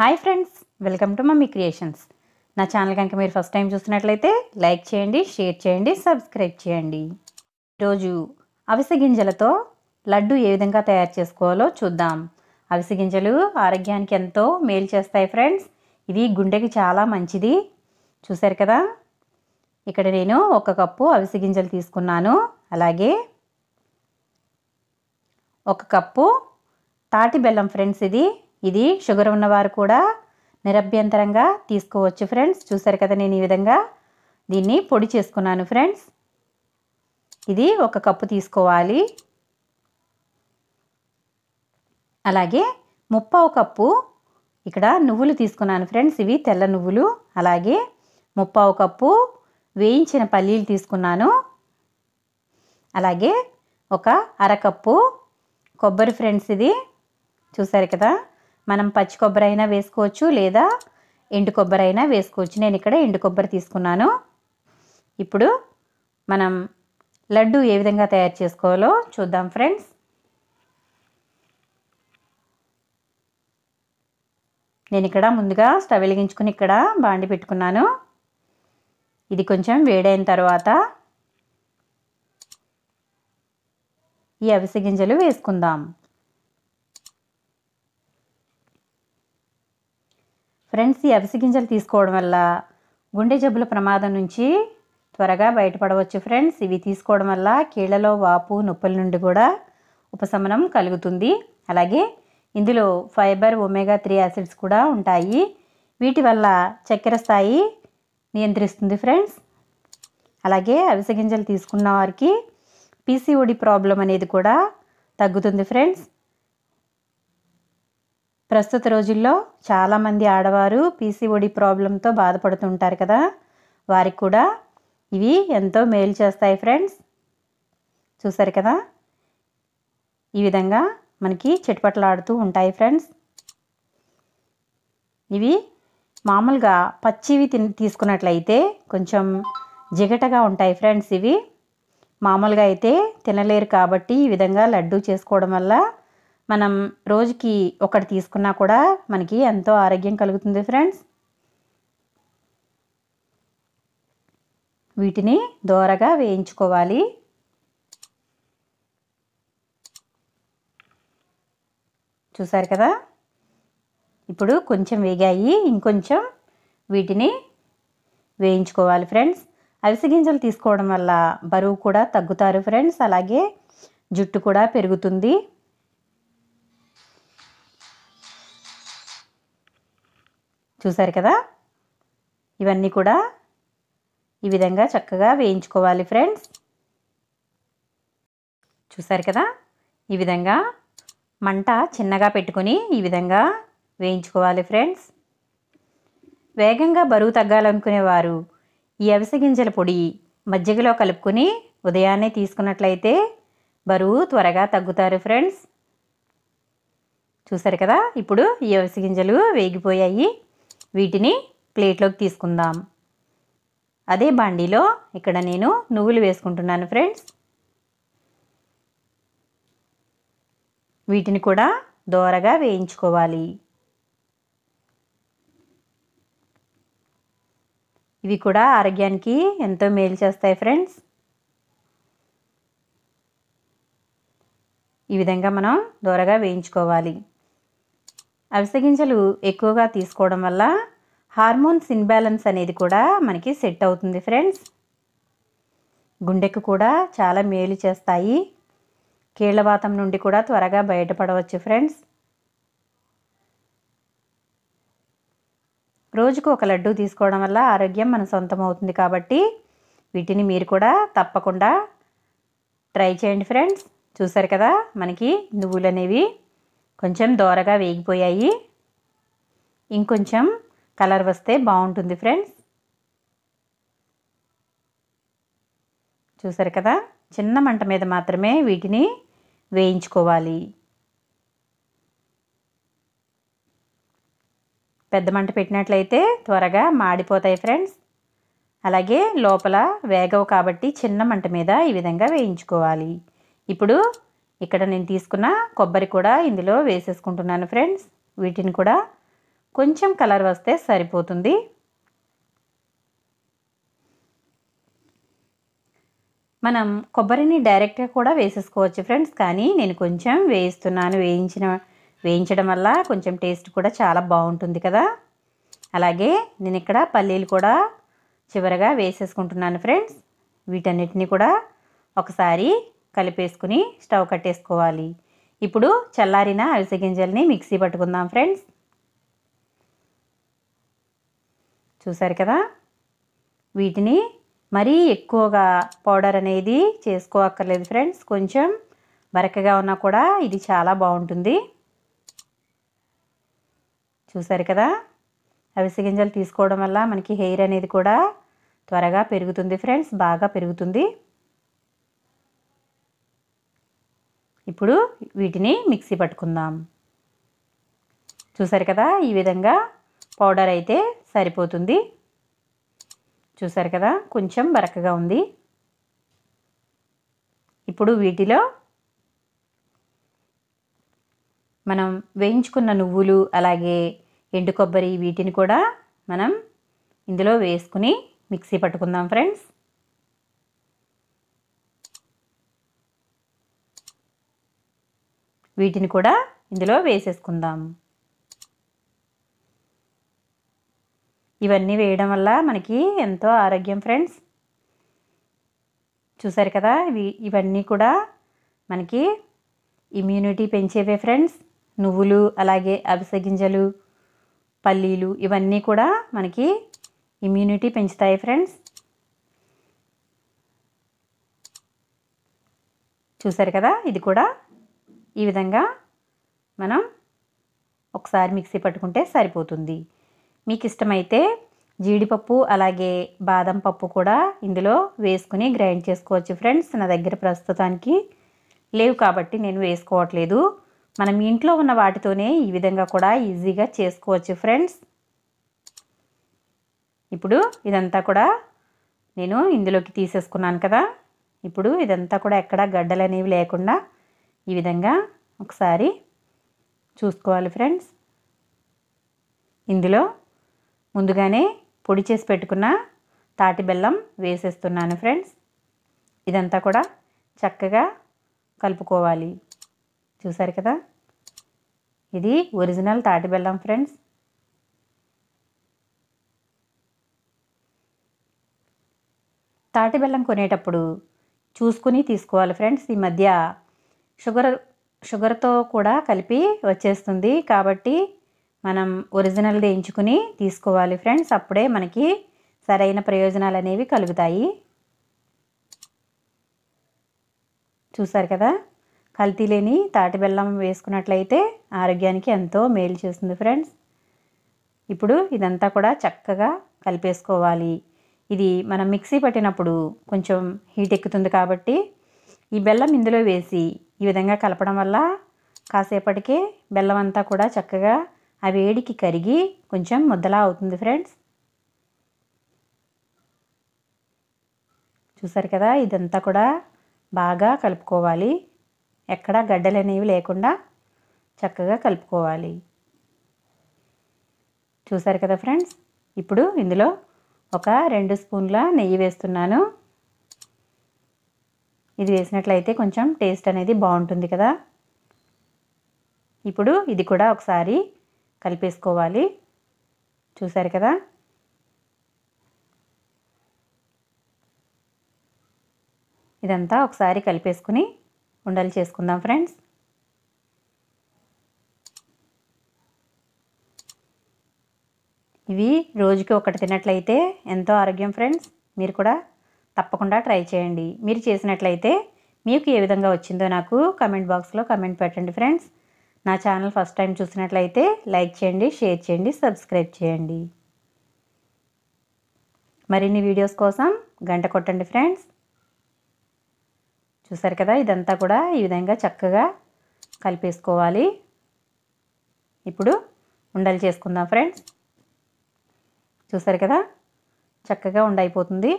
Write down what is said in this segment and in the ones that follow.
hi friends welcome to mummy creations నా channel కనుక మీరు ఫస్ట్ టైం చూసినట్లయితే లైక్ చేయండి షేర్ చేయండి సబ్స్క్రైబ్ చేయండి ఈరోజు అవిసె గింజలతో లడ్డు ఏ విధంగా తయారు చేసుకోవాలో చూద్దాం అవిసె గింజలు ఆరోగ్యానికి ఎంతో మేలు చేస్తాయి ఫ్రెండ్స్ ఇది గుండెకి చాలా మంచిది చూసారు కదా ఇక్కడ నేను ఒక కప్పు అవిసె గింజలు తీసుకున్నాను అలాగే ఒక కప్పు తాటి బెల్లం ఫ్రెండ్స్ ఇది ఇది షుగర్ ఉన్నవారు కూడా నిరభ్యంతరంగా తీసుకోవచ్చు ఫ్రెండ్స్ చూసారు కదా నేను ఈ విధంగా దీన్ని పొడి చేసుకున్నాను ఫ్రెండ్స్ ఇది ఒక కప్పు తీసుకోవాలి అలాగే ముప్పావు కప్పు ఇక్కడ నువ్వులు తీసుకున్నాను ఫ్రెండ్స్ ఇవి తెల్ల నువ్వులు అలాగే ముప్పావు కప్పు వేయించిన పల్లీలు తీసుకున్నాను అలాగే ఒక అరకప్పు కొబ్బరి ఫ్రెండ్స్ ఇది చూసారు కదా మనం పచ్చి కొబ్బరి అయినా వేసుకోవచ్చు లేదా ఎండు కొబ్బరి అయినా వేసుకోవచ్చు నేను ఇక్కడ ఎండు కొబ్బరి తీసుకున్నాను ఇప్పుడు మనం లడ్డు ఏ విధంగా తయారు చేసుకోవాలో చూద్దాం ఫ్రెండ్స్ నేను ఇక్కడ ముందుగా స్టవ్ వెలిగించుకుని ఇక్కడ బాండి పెట్టుకున్నాను ఇది కొంచెం వేడైన తర్వాత ఈ అవిసె గింజలు వేసుకుందాం ఫ్రెండ్స్ ఈ అవిసి గింజలు తీసుకోవడం వల్ల గుండె జబ్బుల ప్రమాదం నుంచి త్వరగా బయటపడవచ్చు ఫ్రెండ్స్ ఇవి తీసుకోవడం వల్ల కీళ్లలో వాపు నొప్పుల నుండి కూడా ఉపశమనం కలుగుతుంది అలాగే ఇందులో ఫైబర్ ఒమేగా త్రీ యాసిడ్స్ కూడా ఉంటాయి వీటి వల్ల చక్కెర స్థాయి నియంత్రిస్తుంది ఫ్రెండ్స్ అలాగే అవిసె గింజలు తీసుకున్న వారికి పీసీఓడి ప్రాబ్లం అనేది కూడా తగ్గుతుంది ఫ్రెండ్స్ ప్రస్తుత రోజుల్లో చాలామంది ఆడవారు పీసీఓడి ప్రాబ్లంతో బాధపడుతుంటారు కదా వారికి కూడా ఇవి ఎంతో మేలు చేస్తాయి ఫ్రెండ్స్ చూసారు కదా ఈ విధంగా మనకి ఆడుతూ ఉంటాయి ఫ్రెండ్స్ ఇవి మామూలుగా పచ్చివి తిని తీసుకున్నట్లయితే కొంచెం జిగటగా ఉంటాయి ఫ్రెండ్స్ ఇవి మామూలుగా అయితే తినలేరు కాబట్టి ఈ విధంగా లడ్డూ చేసుకోవడం వల్ల మనం రోజుకి ఒకటి తీసుకున్నా కూడా మనకి ఎంతో ఆరోగ్యం కలుగుతుంది ఫ్రెండ్స్ వీటిని దోరగా వేయించుకోవాలి చూసారు కదా ఇప్పుడు కొంచెం వేగాయి ఇంకొంచెం వీటిని వేయించుకోవాలి ఫ్రెండ్స్ అవిసె గింజలు తీసుకోవడం వల్ల బరువు కూడా తగ్గుతారు ఫ్రెండ్స్ అలాగే జుట్టు కూడా పెరుగుతుంది చూసారు కదా ఇవన్నీ కూడా ఈ విధంగా చక్కగా వేయించుకోవాలి ఫ్రెండ్స్ చూసారు కదా ఈ విధంగా మంట చిన్నగా పెట్టుకొని ఈ విధంగా వేయించుకోవాలి ఫ్రెండ్స్ వేగంగా బరువు తగ్గాలనుకునేవారు ఈ అవిసె గింజల పొడి మజ్జిగలో కలుపుకొని ఉదయాన్నే తీసుకున్నట్లయితే బరువు త్వరగా తగ్గుతారు ఫ్రెండ్స్ చూసారు కదా ఇప్పుడు ఈ అవిసె గింజలు వేగిపోయాయి వీటిని ప్లేట్లోకి తీసుకుందాం అదే బండిలో ఇక్కడ నేను నువ్వులు వేసుకుంటున్నాను ఫ్రెండ్స్ వీటిని కూడా దోరగా వేయించుకోవాలి ఇవి కూడా ఆరోగ్యానికి ఎంతో మేలు చేస్తాయి ఫ్రెండ్స్ ఈ విధంగా మనం దోరగా వేయించుకోవాలి అవిసె గింజలు ఎక్కువగా తీసుకోవడం వల్ల హార్మోన్స్ ఇన్బ్యాలెన్స్ అనేది కూడా మనకి సెట్ అవుతుంది ఫ్రెండ్స్ గుండెకు కూడా చాలా మేలు చేస్తాయి కీళ్ళవాతం నుండి కూడా త్వరగా బయటపడవచ్చు ఫ్రెండ్స్ రోజుకు ఒక లడ్డు తీసుకోవడం వల్ల ఆరోగ్యం మన సొంతం అవుతుంది కాబట్టి వీటిని మీరు కూడా తప్పకుండా ట్రై చేయండి ఫ్రెండ్స్ చూసారు కదా మనకి నువ్వులు అనేవి కొంచెం దోరగా వేగిపోయాయి ఇంకొంచెం కలర్ వస్తే బాగుంటుంది ఫ్రెండ్స్ చూసారు కదా చిన్న మంట మీద మాత్రమే వీటిని వేయించుకోవాలి పెద్ద మంట పెట్టినట్లయితే త్వరగా మాడిపోతాయి ఫ్రెండ్స్ అలాగే లోపల వేగవు కాబట్టి చిన్న మంట మీద ఈ విధంగా వేయించుకోవాలి ఇప్పుడు ఇక్కడ నేను తీసుకున్న కొబ్బరి కూడా ఇందులో వేసేసుకుంటున్నాను ఫ్రెండ్స్ వీటిని కూడా కొంచెం కలర్ వస్తే సరిపోతుంది మనం కొబ్బరిని డైరెక్ట్గా కూడా వేసేసుకోవచ్చు ఫ్రెండ్స్ కానీ నేను కొంచెం వేయిస్తున్నాను వేయించిన వేయించడం వల్ల కొంచెం టేస్ట్ కూడా చాలా బాగుంటుంది కదా అలాగే నేను ఇక్కడ పల్లీలు కూడా చివరగా వేసేసుకుంటున్నాను ఫ్రెండ్స్ వీటన్నిటిని కూడా ఒకసారి కలిపేసుకుని స్టవ్ కట్టేసుకోవాలి ఇప్పుడు చల్లారిన అవిసె గింజల్ని మిక్సీ పట్టుకుందాం ఫ్రెండ్స్ చూసారు కదా వీటిని మరీ ఎక్కువగా పౌడర్ అనేది చేసుకోవక్కర్లేదు ఫ్రెండ్స్ కొంచెం బరకగా ఉన్నా కూడా ఇది చాలా బాగుంటుంది చూసారు కదా అవిసె గింజలు తీసుకోవడం వల్ల మనకి హెయిర్ అనేది కూడా త్వరగా పెరుగుతుంది ఫ్రెండ్స్ బాగా పెరుగుతుంది ఇప్పుడు వీటిని మిక్సీ పట్టుకుందాం చూసారు కదా ఈ విధంగా పౌడర్ అయితే సరిపోతుంది చూసారు కదా కొంచెం బరకగా ఉంది ఇప్పుడు వీటిలో మనం వేయించుకున్న నువ్వులు అలాగే ఎండు కొబ్బరి వీటిని కూడా మనం ఇందులో వేసుకుని మిక్సీ పట్టుకుందాం ఫ్రెండ్స్ వీటిని కూడా ఇందులో వేసేసుకుందాం ఇవన్నీ వేయడం వల్ల మనకి ఎంతో ఆరోగ్యం ఫ్రెండ్స్ చూసారు కదా ఇవన్నీ కూడా మనకి ఇమ్యూనిటీ పెంచేవే ఫ్రెండ్స్ నువ్వులు అలాగే అవిసె గింజలు పల్లీలు ఇవన్నీ కూడా మనకి ఇమ్యూనిటీ పెంచుతాయి ఫ్రెండ్స్ చూసారు కదా ఇది కూడా ఈ విధంగా మనం ఒకసారి మిక్సీ పట్టుకుంటే సరిపోతుంది మీకు ఇష్టమైతే జీడిపప్పు అలాగే బాదం పప్పు కూడా ఇందులో వేసుకుని గ్రైండ్ చేసుకోవచ్చు ఫ్రెండ్స్ నా దగ్గర ప్రస్తుతానికి లేవు కాబట్టి నేను వేసుకోవట్లేదు మనం ఇంట్లో ఉన్న వాటితోనే ఈ విధంగా కూడా ఈజీగా చేసుకోవచ్చు ఫ్రెండ్స్ ఇప్పుడు ఇదంతా కూడా నేను ఇందులోకి తీసేసుకున్నాను కదా ఇప్పుడు ఇదంతా కూడా ఎక్కడ గడ్డలు అనేవి లేకుండా ఈ విధంగా ఒకసారి చూసుకోవాలి ఫ్రెండ్స్ ఇందులో ముందుగానే పొడి చేసి పెట్టుకున్న తాటి బెల్లం వేసేస్తున్నాను ఫ్రెండ్స్ ఇదంతా కూడా చక్కగా కలుపుకోవాలి చూసారు కదా ఇది ఒరిజినల్ తాటి బెల్లం ఫ్రెండ్స్ తాటి బెల్లం కొనేటప్పుడు చూసుకుని తీసుకోవాలి ఫ్రెండ్స్ ఈ మధ్య షుగర్ షుగర్తో కూడా కలిపి వచ్చేస్తుంది కాబట్టి మనం ఒరిజినల్ ఎంచుకుని తీసుకోవాలి ఫ్రెండ్స్ అప్పుడే మనకి సరైన ప్రయోజనాలు అనేవి కలుగుతాయి చూసారు కదా కల్తీ లేని తాటి బెల్లం వేసుకున్నట్లయితే ఆరోగ్యానికి ఎంతో మేలు చేస్తుంది ఫ్రెండ్స్ ఇప్పుడు ఇదంతా కూడా చక్కగా కలిపేసుకోవాలి ఇది మనం మిక్సీ పట్టినప్పుడు కొంచెం హీట్ ఎక్కుతుంది కాబట్టి ఈ బెల్లం ఇందులో వేసి ఈ విధంగా కలపడం వల్ల కాసేపటికే బెల్లం అంతా కూడా చక్కగా ఆ వేడికి కరిగి కొంచెం ముద్దలా అవుతుంది ఫ్రెండ్స్ చూసారు కదా ఇదంతా కూడా బాగా కలుపుకోవాలి ఎక్కడా గడ్డలు అనేవి లేకుండా చక్కగా కలుపుకోవాలి చూసారు కదా ఫ్రెండ్స్ ఇప్పుడు ఇందులో ఒక రెండు స్పూన్ల నెయ్యి వేస్తున్నాను ఇది వేసినట్లయితే కొంచెం టేస్ట్ అనేది బాగుంటుంది కదా ఇప్పుడు ఇది కూడా ఒకసారి కలిపేసుకోవాలి చూసారు కదా ఇదంతా ఒకసారి కలిపేసుకుని ఉండలు చేసుకుందాం ఫ్రెండ్స్ ఇవి రోజుకి ఒకటి తిన్నట్లయితే ఎంతో ఆరోగ్యం ఫ్రెండ్స్ మీరు కూడా తప్పకుండా ట్రై చేయండి మీరు చేసినట్లయితే మీకు ఏ విధంగా వచ్చిందో నాకు కమెంట్ బాక్స్లో కమెంట్ పెట్టండి ఫ్రెండ్స్ నా ఛానల్ ఫస్ట్ టైం చూసినట్లయితే లైక్ చేయండి షేర్ చేయండి సబ్స్క్రైబ్ చేయండి మరిన్ని వీడియోస్ కోసం గంట కొట్టండి ఫ్రెండ్స్ చూసారు కదా ఇదంతా కూడా ఈ విధంగా చక్కగా కలిపేసుకోవాలి ఇప్పుడు ఉండలు చేసుకుందాం ఫ్రెండ్స్ చూసారు కదా చక్కగా ఉండైపోతుంది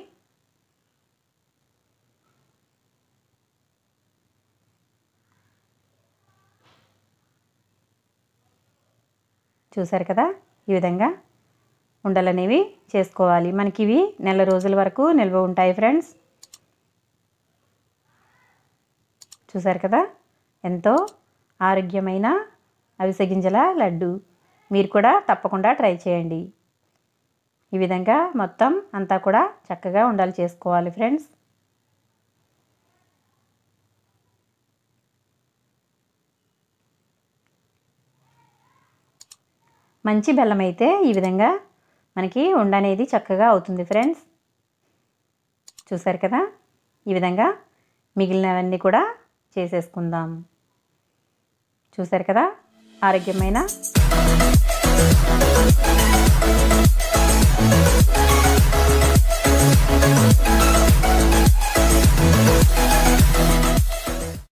చూసారు కదా ఈ విధంగా ఉండలనేవి చేసుకోవాలి మనకి ఇవి నెల రోజుల వరకు నిల్వ ఉంటాయి ఫ్రెండ్స్ చూసారు కదా ఎంతో ఆరోగ్యమైన అవిసె గింజల లడ్డు మీరు కూడా తప్పకుండా ట్రై చేయండి ఈ విధంగా మొత్తం అంతా కూడా చక్కగా ఉండాలి చేసుకోవాలి ఫ్రెండ్స్ మంచి బెల్లం అయితే ఈ విధంగా మనకి ఉండ అనేది చక్కగా అవుతుంది ఫ్రెండ్స్ చూసారు కదా ఈ విధంగా మిగిలినవన్నీ కూడా చేసేసుకుందాం చూసారు కదా ఆరోగ్యమైన